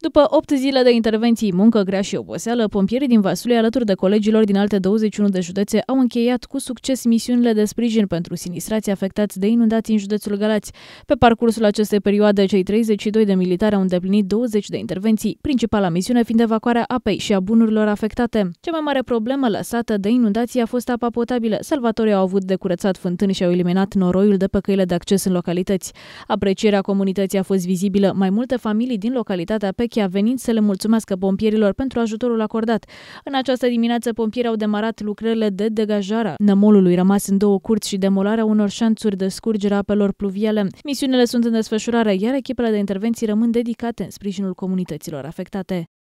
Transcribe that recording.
După 8 zile de intervenții, muncă grea și oboseală, pompierii din Vasului alături de colegilor din alte 21 de județe, au încheiat cu succes misiunile de sprijin pentru sinistrații afectați de inundații în județul Galați. Pe parcursul acestei perioade, cei 32 de militari au îndeplinit 20 de intervenții, principala misiune fiind evacuarea apei și a bunurilor afectate. Cea mai mare problemă lăsată de inundații a fost apa potabilă. Salvatorii au avut de curățat fântâni și au eliminat noroiul de pe căile de acces în localități. Aprecierea comunității a fost vizibilă. Mai multe familii din localitatea Papeche a venit să le mulțumească pompierilor pentru ajutorul acordat. În această dimineață, pompierii au demarat lucrările de degajare a nămolului rămas în două curți și demolarea unor șanțuri de scurgere a apelor pluviale. Misiunile sunt în desfășurare, iar echipele de intervenții rămân dedicate în sprijinul comunităților afectate.